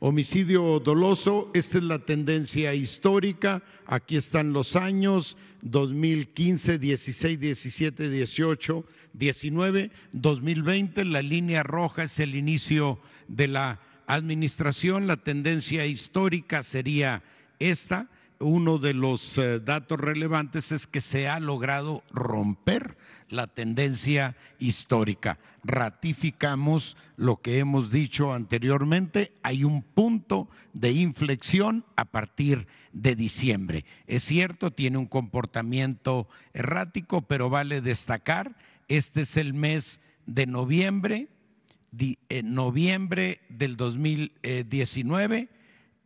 Homicidio doloso, esta es la tendencia histórica, aquí están los años 2015, 16, 17, 18, 19, 2020, la línea roja es el inicio de la administración, la tendencia histórica sería esta, uno de los eh, datos relevantes es que se ha logrado romper la tendencia histórica. Ratificamos lo que hemos dicho anteriormente, hay un punto de inflexión a partir de diciembre. Es cierto, tiene un comportamiento errático, pero vale destacar, este es el mes de noviembre, eh, noviembre del 2019, eh,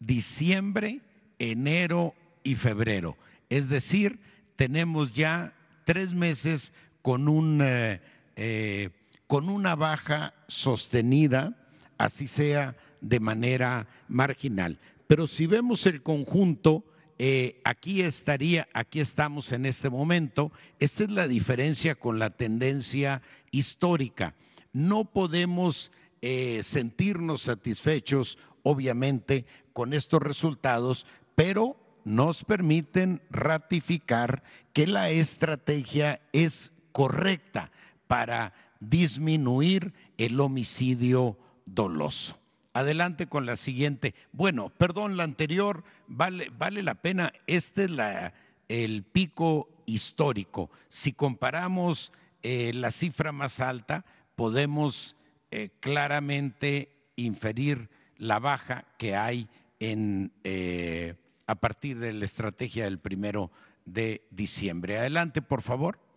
diciembre, enero y febrero. Es decir, tenemos ya tres meses con, un, eh, eh, con una baja sostenida, así sea de manera marginal. Pero si vemos el conjunto, eh, aquí estaría, aquí estamos en este momento. Esta es la diferencia con la tendencia histórica. No podemos sentirnos satisfechos, obviamente, con estos resultados, pero nos permiten ratificar que la estrategia es correcta para disminuir el homicidio doloso. Adelante con la siguiente. Bueno, perdón, la anterior vale, vale la pena. Este es la, el pico histórico. Si comparamos eh, la cifra más alta, podemos eh, claramente inferir la baja que hay en... Eh, a partir de la estrategia del primero de diciembre. Adelante, por favor.